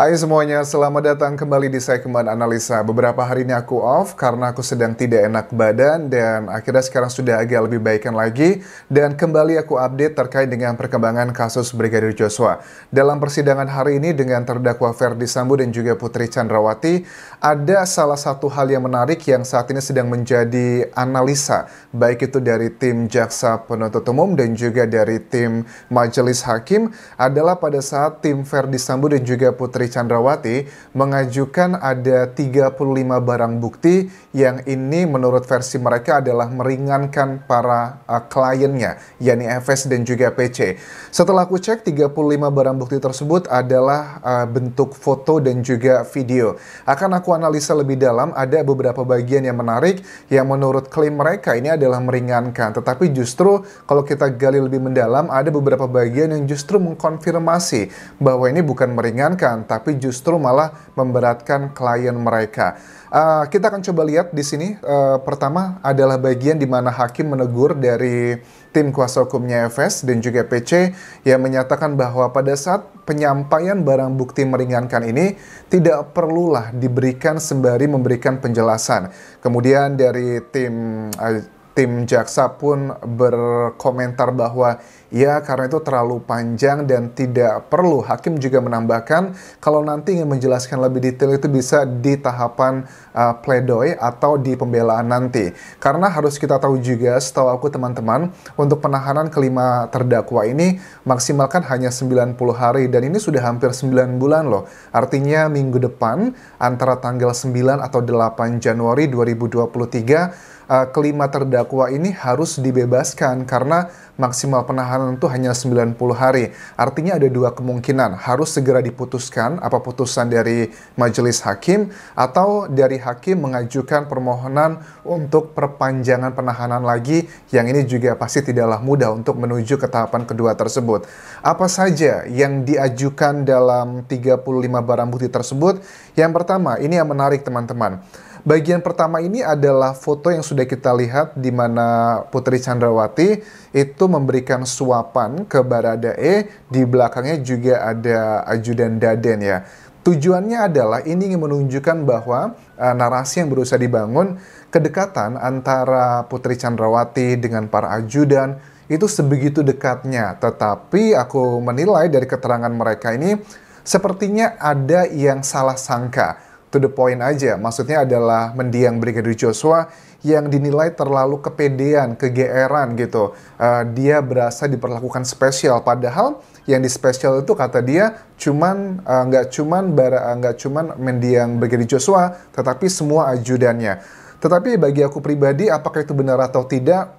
Hai semuanya, selamat datang kembali di segmen analisa. Beberapa hari ini aku off karena aku sedang tidak enak badan dan akhirnya sekarang sudah agak lebih baikan lagi dan kembali aku update terkait dengan perkembangan kasus Brigadir Joshua. Dalam persidangan hari ini dengan terdakwa Ferdi Sambo dan juga Putri Chandrawati, ada salah satu hal yang menarik yang saat ini sedang menjadi analisa, baik itu dari tim jaksa penuntut umum dan juga dari tim majelis hakim adalah pada saat tim Ferdi Sambo dan juga Putri Chandrawati mengajukan ada 35 barang bukti yang ini menurut versi mereka adalah meringankan para uh, kliennya, yakni FS dan juga PC. Setelah aku cek, 35 barang bukti tersebut adalah uh, bentuk foto dan juga video. Akan aku analisa lebih dalam, ada beberapa bagian yang menarik yang menurut klaim mereka ini adalah meringankan. Tetapi justru kalau kita gali lebih mendalam, ada beberapa bagian yang justru mengkonfirmasi bahwa ini bukan meringankan, tapi tapi justru malah memberatkan klien mereka. Uh, kita akan coba lihat di sini. Uh, pertama adalah bagian di mana hakim menegur dari tim kuasa hukumnya FS dan juga PC yang menyatakan bahwa pada saat penyampaian barang bukti meringankan ini tidak perlulah diberikan sembari memberikan penjelasan. Kemudian dari tim uh, tim jaksa pun berkomentar bahwa ya karena itu terlalu panjang dan tidak perlu. Hakim juga menambahkan kalau nanti ingin menjelaskan lebih detail itu bisa di tahapan uh, pledoi atau di pembelaan nanti. Karena harus kita tahu juga setahu aku teman-teman untuk penahanan kelima terdakwa ini maksimalkan hanya 90 hari dan ini sudah hampir 9 bulan loh. Artinya minggu depan antara tanggal 9 atau 8 Januari 2023 uh, kelima terdakwa ini harus dibebaskan karena maksimal penahanan itu hanya 90 hari. Artinya ada dua kemungkinan, harus segera diputuskan apa putusan dari majelis hakim atau dari hakim mengajukan permohonan untuk perpanjangan penahanan lagi yang ini juga pasti tidaklah mudah untuk menuju ke tahapan kedua tersebut. Apa saja yang diajukan dalam 35 barang bukti tersebut? Yang pertama, ini yang menarik teman-teman. Bagian pertama ini adalah foto yang sudah kita lihat di mana Putri Chandrawati itu memberikan suapan ke Baradae, di belakangnya juga ada Ajudan Daden ya. Tujuannya adalah ini ingin menunjukkan bahwa uh, narasi yang berusaha dibangun kedekatan antara Putri Chandrawati dengan para ajudan itu sebegitu dekatnya. Tetapi aku menilai dari keterangan mereka ini sepertinya ada yang salah sangka to the point aja. Maksudnya adalah mendiang Brigadir Joshua yang dinilai terlalu kepedean, kegeeran gitu. Uh, dia berasa diperlakukan spesial, padahal yang di spesial itu kata dia cuman eh, nggak uh, cuman eh, nggak cuman mendiang Brigadir Joshua, tetapi semua ajudannya. Tetapi bagi aku pribadi, apakah itu benar atau tidak?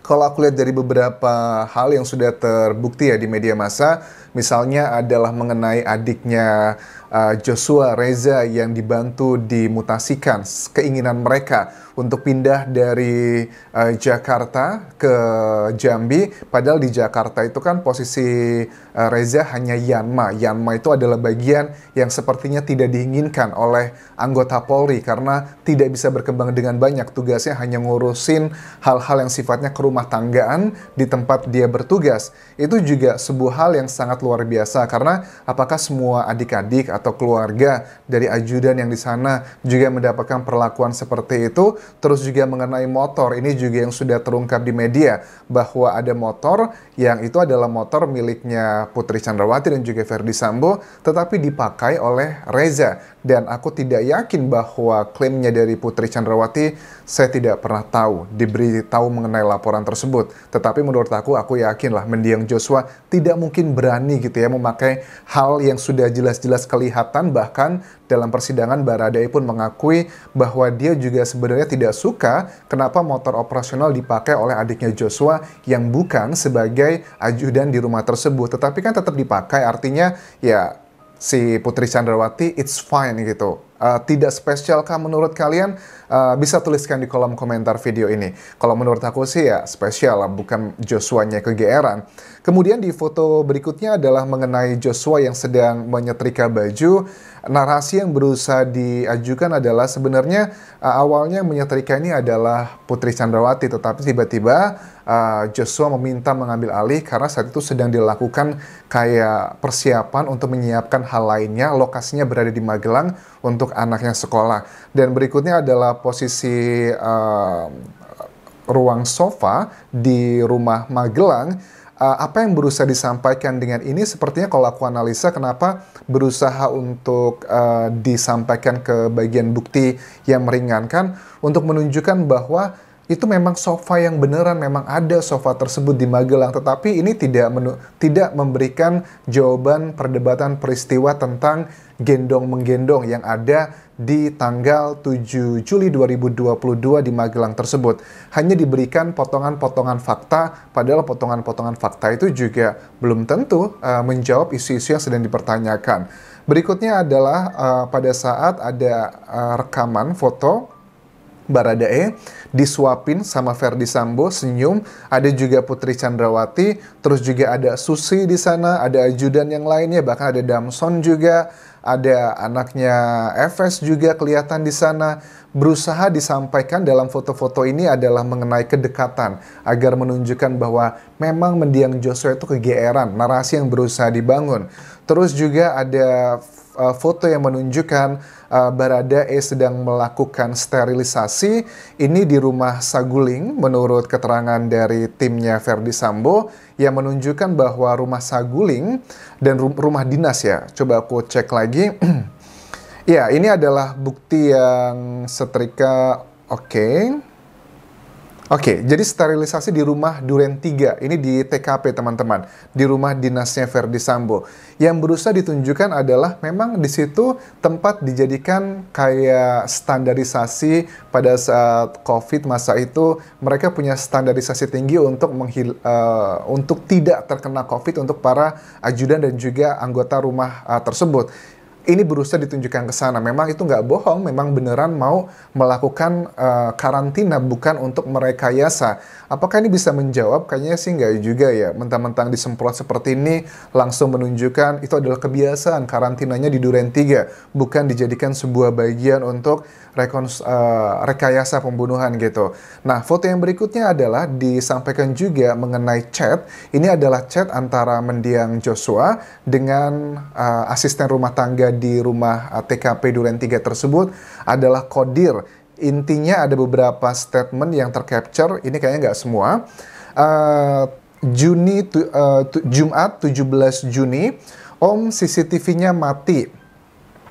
Kalau aku lihat dari beberapa hal yang sudah terbukti ya di media massa, misalnya adalah mengenai adiknya eh, Joshua Reza yang dibantu dimutasikan keinginan mereka untuk pindah dari eh, Jakarta ke Jambi padahal di Jakarta itu kan posisi eh, Reza hanya Yanma Yanma itu adalah bagian yang sepertinya tidak diinginkan oleh anggota Polri karena tidak bisa berkembang dengan banyak tugasnya hanya ngurusin hal-hal yang sifatnya kerumah tanggaan di tempat dia bertugas itu juga sebuah hal yang sangat sangat luar biasa karena apakah semua adik-adik atau keluarga dari ajudan yang di sana juga mendapatkan perlakuan seperti itu terus juga mengenai motor ini juga yang sudah terungkap di media bahwa ada motor yang itu adalah motor miliknya Putri Chandrawati dan juga Verdi Sambo tetapi dipakai oleh Reza dan aku tidak yakin bahwa klaimnya dari Putri Chandrawati saya tidak pernah tahu diberitahu mengenai laporan tersebut tetapi menurut aku aku yakinlah mendiang Joshua tidak mungkin berani berani gitu ya memakai hal yang sudah jelas-jelas kelihatan bahkan dalam persidangan Baradae pun mengakui bahwa dia juga sebenarnya tidak suka kenapa motor operasional dipakai oleh adiknya Joshua yang bukan sebagai ajudan di rumah tersebut tetapi kan tetap dipakai artinya ya si Putri Chandrawati, it's fine gitu. Uh, tidak spesialkah menurut kalian? Uh, bisa tuliskan di kolom komentar video ini. Kalau menurut aku sih ya spesial, bukan Joshua-nya kegeeran. Kemudian di foto berikutnya adalah mengenai Joshua yang sedang menyetrika baju narasi yang berusaha diajukan adalah sebenarnya uh, awalnya menyetrika ini adalah Putri Chandrawati, tetapi tiba-tiba uh, Joshua meminta mengambil alih karena saat itu sedang dilakukan kayak persiapan untuk menyiapkan hal lainnya, lokasinya berada di Magelang untuk anaknya sekolah. Dan berikutnya adalah posisi uh, ruang sofa di rumah Magelang uh, apa yang berusaha disampaikan dengan ini sepertinya kalau aku analisa kenapa berusaha untuk uh, disampaikan ke bagian bukti yang meringankan untuk menunjukkan bahwa itu memang sofa yang beneran memang ada sofa tersebut di Magelang tetapi ini tidak tidak memberikan jawaban perdebatan peristiwa tentang gendong menggendong yang ada di tanggal 7 Juli 2022 di Magelang tersebut. Hanya diberikan potongan-potongan fakta, padahal potongan-potongan fakta itu juga belum tentu uh, menjawab isu-isu yang sedang dipertanyakan. Berikutnya adalah uh, pada saat ada uh, rekaman foto Baradae disuapin sama Ferdi Sambo senyum, ada juga Putri Chandrawati, terus juga ada Susi di sana, ada ajudan yang lainnya, bahkan ada Damson juga ada anaknya Efes juga kelihatan di sana. Berusaha disampaikan dalam foto-foto ini adalah mengenai kedekatan agar menunjukkan bahwa memang mendiang Joshua itu kegeeran, narasi yang berusaha dibangun. Terus juga ada Eh, foto yang menunjukkan uh, E sedang melakukan sterilisasi ini di rumah Saguling menurut keterangan dari timnya Verdi Sambo yang menunjukkan bahwa rumah Saguling dan rumah dinas ya. Coba aku cek lagi. ya, ini adalah bukti yang setrika oke. Okay. Oke, jadi sterilisasi di rumah Duren 3, ini di TKP teman-teman, di rumah dinasnya Verdi Sambo. Yang berusaha ditunjukkan adalah memang di situ tempat dijadikan kayak standarisasi pada saat COVID masa itu, mereka punya standarisasi tinggi untuk menghil, uh, untuk tidak terkena COVID untuk para ajudan dan juga anggota rumah uh, tersebut ini berusaha ditunjukkan ke sana. Memang itu nggak bohong, memang beneran mau melakukan uh, karantina bukan untuk merekayasa. Apakah ini bisa menjawab? Kayaknya sih nggak juga ya. Mentang-mentang disemprot seperti ini langsung menunjukkan itu adalah kebiasaan karantinanya di Duren 3, bukan dijadikan sebuah bagian untuk rekons uh, rekayasa pembunuhan gitu. Nah, foto yang berikutnya adalah disampaikan juga mengenai chat. Ini adalah chat antara mendiang Joshua dengan uh, asisten rumah tangga di rumah eh, TKP Duren 3 tersebut adalah kodir. Intinya ada beberapa statement yang tercapture, ini kayaknya nggak semua. Uh, Juni uh, Jumat 17 Juni, Om CCTV-nya mati.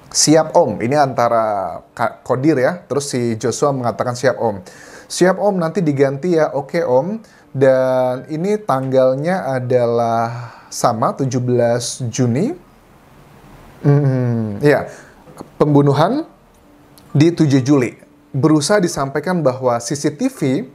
Siap Om, ini antara kodir ya. Terus si Joshua mengatakan siap Om. Siap Om nanti diganti ya, oke Om. Dan ini tanggalnya adalah sama 17 Juni Hmm, ya, pembunuhan di 7 Juli. Berusaha disampaikan bahwa CCTV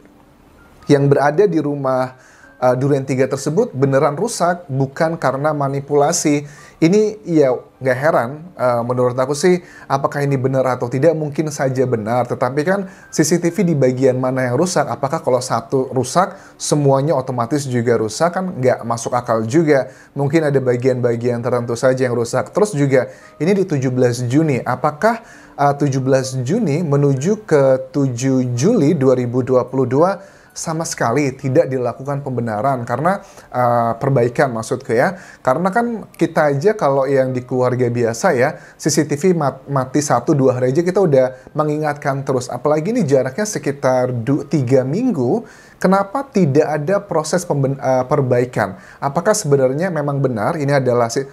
yang berada di rumah uh, durian tiga tersebut beneran rusak bukan karena manipulasi. Ini ya nggak heran uh, menurut aku sih apakah ini benar atau tidak mungkin saja benar. Tetapi kan CCTV di bagian mana yang rusak? Apakah kalau satu rusak semuanya otomatis juga rusak kan nggak masuk akal juga. Mungkin ada bagian-bagian tertentu saja yang rusak. Terus juga ini di 17 Juni. Apakah uh, 17 Juni menuju ke 7 Juli 2022 sama sekali tidak dilakukan pembenaran karena uh, perbaikan maksudku ya. Karena kan kita aja kalau yang di keluarga biasa ya, CCTV mat mati satu dua hari aja kita udah mengingatkan terus. Apalagi ini jaraknya sekitar tiga minggu, kenapa tidak ada proses uh, perbaikan? Apakah sebenarnya memang benar ini adalah si, uh,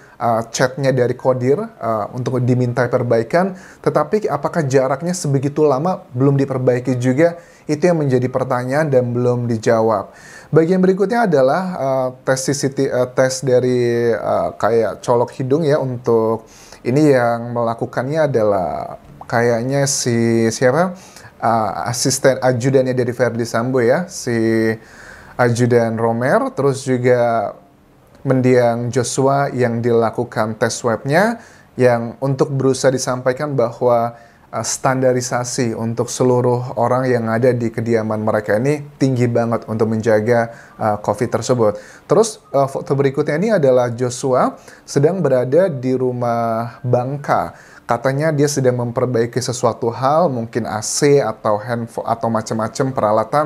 chatnya dari kodir uh, untuk dimintai perbaikan, tetapi apakah jaraknya sebegitu lama belum diperbaiki juga? Itu yang menjadi pertanyaan dan belum dijawab. Bagian berikutnya adalah uh, tes CCT, uh, eh, tes dari uh, kayak colok hidung ya untuk ini yang melakukannya adalah kayaknya si siapa uh, asisten ajudannya dari Verdi Sambo ya si ajudan Romer terus juga mendiang Joshua yang dilakukan tes swabnya yang untuk berusaha disampaikan bahwa Eh, standarisasi untuk seluruh orang yang ada di kediaman mereka ini tinggi banget untuk menjaga uh, COVID tersebut. Terus uh, foto berikutnya ini adalah Joshua sedang berada di rumah bangka. Katanya dia sedang memperbaiki sesuatu hal, mungkin AC atau handphone atau macam-macam peralatan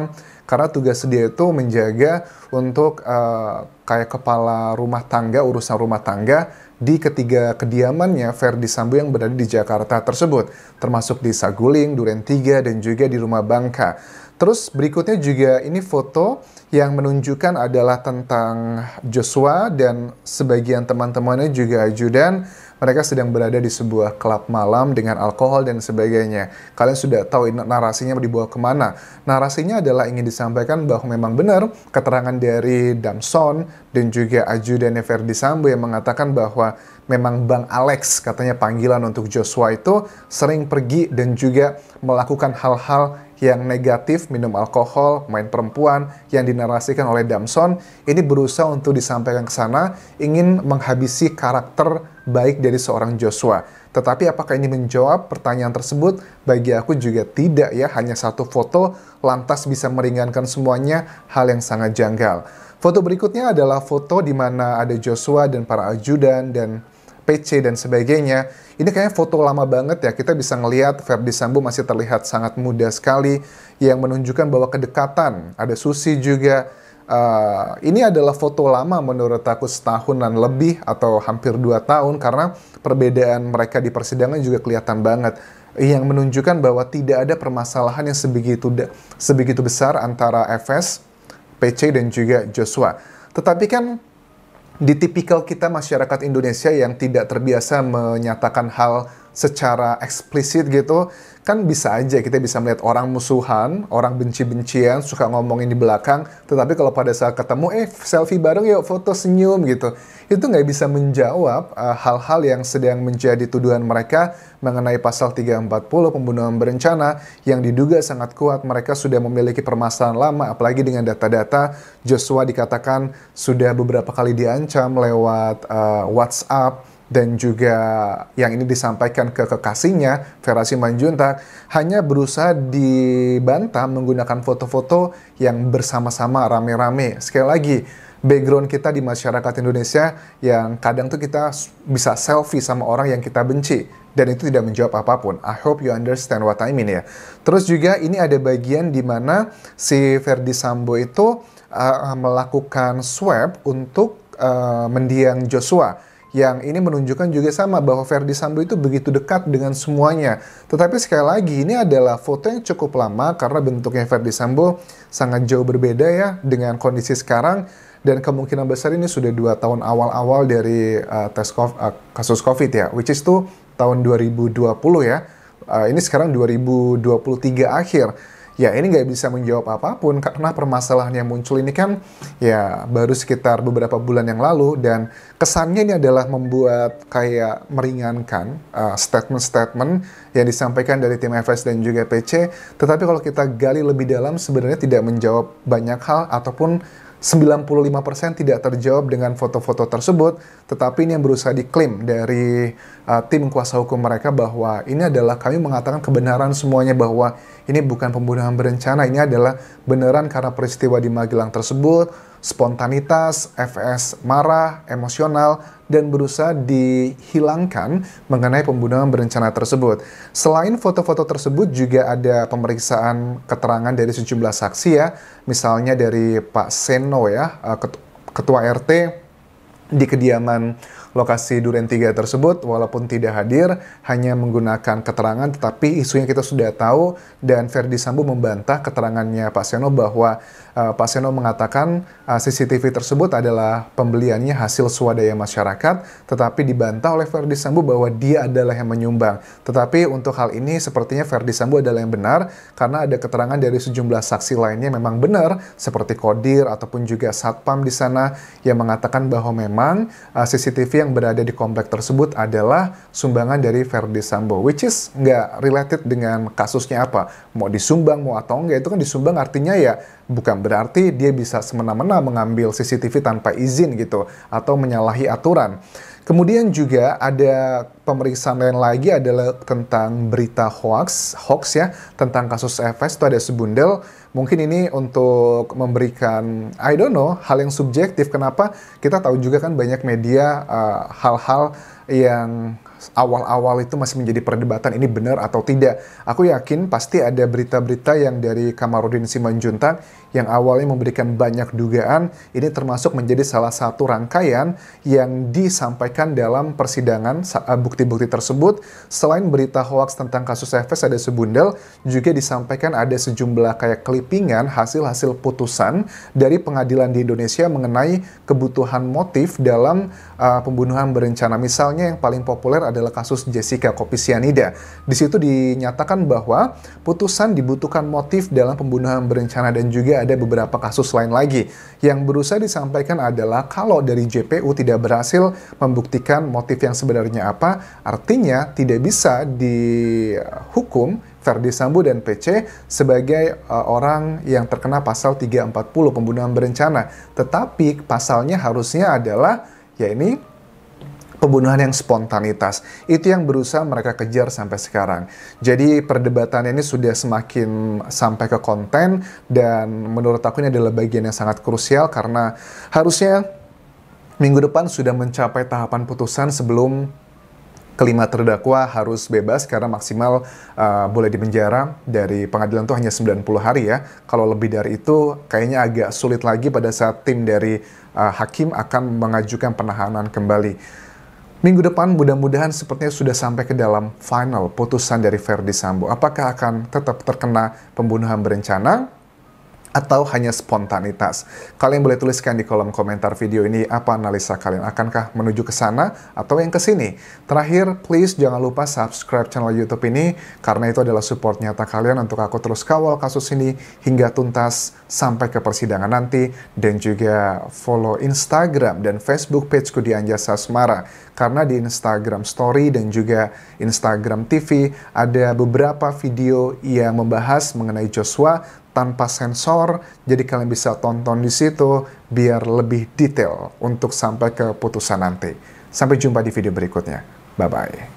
karena tugas dia itu menjaga untuk uh, kayak kepala rumah tangga, urusan rumah tangga di ketiga kediamannya Verdi Sambo yang berada di Jakarta tersebut, termasuk di Saguling, Duren Tiga, dan juga di Rumah Bangka. Terus berikutnya juga ini foto yang menunjukkan adalah tentang Joshua dan sebagian teman-temannya juga ajudan. Mereka sedang berada di sebuah klub malam dengan alkohol dan sebagainya. Kalian sudah tahu narasinya dibawa kemana. Narasinya adalah ingin disampaikan bahwa memang benar keterangan dari Damson dan juga ajudannya Verdi Sambo yang mengatakan bahwa memang Bang Alex katanya panggilan untuk Joshua itu sering pergi dan juga melakukan hal-hal yang negatif, minum alkohol, main perempuan, yang dinarasikan oleh Damson, ini berusaha untuk disampaikan ke sana, ingin menghabisi karakter baik dari seorang Joshua. Tetapi apakah ini menjawab pertanyaan tersebut? Bagi aku juga tidak ya, hanya satu foto lantas bisa meringankan semuanya, hal yang sangat janggal. Foto berikutnya adalah foto di mana ada Joshua dan para ajudan dan PC dan sebagainya. Ini kayaknya foto lama banget ya. Kita bisa ngelihat Ferdi Sambo masih terlihat sangat muda sekali yang menunjukkan bahwa kedekatan. Ada Susi juga. Uh, ini adalah foto lama menurut aku setahun dan lebih atau hampir dua tahun karena perbedaan mereka di persidangan juga kelihatan banget yang menunjukkan bahwa tidak ada permasalahan yang sebegitu sebegitu besar antara FS, PC dan juga Joshua. Tetapi kan di tipikal kita masyarakat Indonesia yang tidak terbiasa menyatakan hal secara eksplisit gitu kan bisa aja kita bisa melihat orang musuhan, orang benci-bencian, suka ngomongin di belakang, tetapi kalau pada saat ketemu, eh selfie bareng yuk, foto senyum gitu. Itu nggak bisa menjawab eh, hal-hal uh, yang sedang menjadi tuduhan mereka mengenai pasal 340 pembunuhan berencana yang diduga sangat kuat mereka sudah memiliki permasalahan lama, apalagi dengan data-data Joshua dikatakan sudah beberapa kali diancam lewat uh, WhatsApp, dan juga yang ini disampaikan ke kekasihnya Vera Simanjuntak hanya berusaha dibantah menggunakan foto-foto yang bersama-sama rame-rame. Sekali lagi, background kita di masyarakat Indonesia yang kadang tuh kita bisa selfie sama orang yang kita benci dan itu tidak menjawab apapun. I hope you understand what I mean ya. Terus juga ini ada bagian di mana si Verdi Sambo itu uh, melakukan swab untuk uh, mendiang Joshua yang ini menunjukkan juga sama bahwa Verdi Sambo itu begitu dekat dengan semuanya. Tetapi sekali lagi ini adalah foto yang cukup lama karena bentuknya Verdi Sambo sangat jauh berbeda ya dengan kondisi sekarang dan kemungkinan besar ini sudah dua tahun awal-awal dari uh, tes COVID, uh, eh, kasus COVID ya, which is tuh tahun 2020 ya. Uh, ini sekarang 2023 akhir ya ini nggak bisa menjawab apapun karena permasalahan yang muncul ini kan ya baru sekitar beberapa bulan yang lalu dan kesannya ini adalah membuat kayak meringankan eh, statement-statement uh, statement -statement yang disampaikan dari tim FS dan juga PC tetapi kalau kita gali lebih dalam sebenarnya tidak menjawab banyak hal ataupun 95% tidak terjawab dengan foto-foto tersebut, tetapi ini yang berusaha diklaim dari uh, tim kuasa hukum mereka bahwa ini adalah kami mengatakan kebenaran semuanya bahwa ini bukan pembunuhan berencana, ini adalah beneran karena peristiwa di Magelang tersebut spontanitas, FS marah, emosional, dan berusaha dihilangkan mengenai pembunuhan berencana tersebut. Selain foto-foto tersebut juga ada pemeriksaan keterangan dari sejumlah saksi ya, misalnya dari Pak Seno ya, eh, ketua RT di kediaman lokasi Duren 3 tersebut walaupun tidak hadir hanya menggunakan keterangan tetapi isunya kita sudah tahu dan Verdi Sambo membantah keterangannya Pak Seno bahwa uh, Pak Seno mengatakan uh, eh, CCTV tersebut adalah pembeliannya hasil swadaya masyarakat tetapi dibantah oleh Verdi Sambo bahwa dia adalah yang menyumbang. Tetapi untuk hal ini sepertinya Verdi Sambo adalah yang benar karena ada keterangan dari sejumlah saksi lainnya memang benar seperti Kodir ataupun juga Satpam di sana yang mengatakan bahwa memang uh, eh, CCTV yang yang berada di komplek tersebut adalah sumbangan dari Verdi Sambo, which is nggak related dengan kasusnya apa. Mau disumbang, mau atau nggak, itu kan disumbang artinya ya bukan berarti dia bisa semena-mena mengambil CCTV tanpa izin gitu, atau menyalahi aturan. Kemudian juga ada pemeriksaan lain lagi adalah tentang berita hoax, hoax ya, tentang kasus FS itu ada sebundel mungkin ini untuk memberikan I don't know hal yang subjektif kenapa kita tahu juga kan banyak media eh, hal-hal uh, yang awal-awal itu masih menjadi perdebatan ini benar atau tidak. Aku yakin pasti ada berita-berita yang dari Kamarudin Simanjuntak yang awalnya memberikan banyak dugaan, ini termasuk menjadi salah satu rangkaian yang disampaikan dalam persidangan eh, bukti-bukti tersebut. Selain berita hoax tentang kasus FS ada sebundel, juga disampaikan ada sejumlah kayak kelipingan hasil-hasil putusan dari pengadilan di Indonesia mengenai kebutuhan motif dalam uh, pembunuhan berencana. Misalnya yang paling populer adalah kasus Jessica Kopisianida. Di situ dinyatakan bahwa putusan dibutuhkan motif dalam pembunuhan berencana dan juga ada beberapa kasus lain lagi. Yang berusaha disampaikan adalah kalau dari JPU tidak berhasil membuktikan motif yang sebenarnya apa, artinya tidak bisa dihukum Verdi Sambo dan PC sebagai uh, orang yang terkena pasal 340 pembunuhan berencana. Tetapi pasalnya harusnya adalah ya ini pembunuhan yang spontanitas. Itu yang berusaha mereka kejar sampai sekarang. Jadi perdebatannya ini sudah semakin sampai ke konten dan menurut aku ini adalah bagian yang sangat krusial karena harusnya minggu depan sudah mencapai tahapan putusan sebelum kelima terdakwa harus bebas karena maksimal uh, boleh dipenjara dari pengadilan itu hanya 90 hari ya. Kalau lebih dari itu kayaknya agak sulit lagi pada saat tim dari uh, hakim akan mengajukan penahanan kembali. Minggu depan mudah-mudahan sepertinya sudah sampai ke dalam final putusan dari Verdi Sambo. Apakah akan tetap terkena pembunuhan berencana atau hanya spontanitas? Kalian boleh tuliskan di kolom komentar video ini apa analisa kalian. Akankah menuju ke sana atau yang ke sini? Terakhir, please jangan lupa subscribe channel YouTube ini karena itu adalah support nyata kalian untuk aku terus kawal kasus ini hingga tuntas sampai ke persidangan nanti dan juga follow Instagram dan Facebook pageku di Anjasa Semara karena di Instagram Story dan juga Instagram TV ada beberapa video yang membahas mengenai Joshua tanpa sensor, jadi kalian bisa tonton di situ biar lebih detail untuk sampai ke putusan nanti. Sampai jumpa di video berikutnya. Bye-bye.